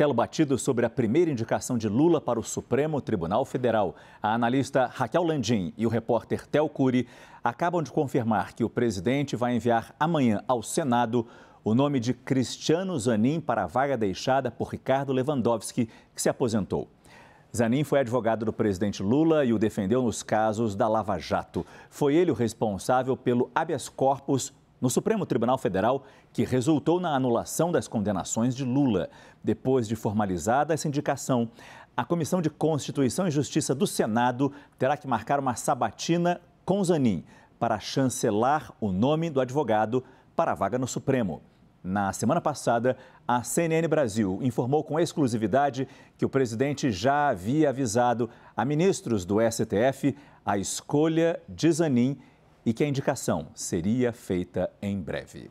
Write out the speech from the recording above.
martelo batido sobre a primeira indicação de Lula para o Supremo Tribunal Federal. A analista Raquel Landim e o repórter Tel Cury acabam de confirmar que o presidente vai enviar amanhã ao Senado o nome de Cristiano Zanin para a vaga deixada por Ricardo Lewandowski, que se aposentou. Zanin foi advogado do presidente Lula e o defendeu nos casos da Lava Jato. Foi ele o responsável pelo habeas corpus no Supremo Tribunal Federal, que resultou na anulação das condenações de Lula. Depois de formalizada essa indicação, a Comissão de Constituição e Justiça do Senado terá que marcar uma sabatina com Zanin para chancelar o nome do advogado para a vaga no Supremo. Na semana passada, a CNN Brasil informou com exclusividade que o presidente já havia avisado a ministros do STF a escolha de Zanin e que a indicação seria feita em breve.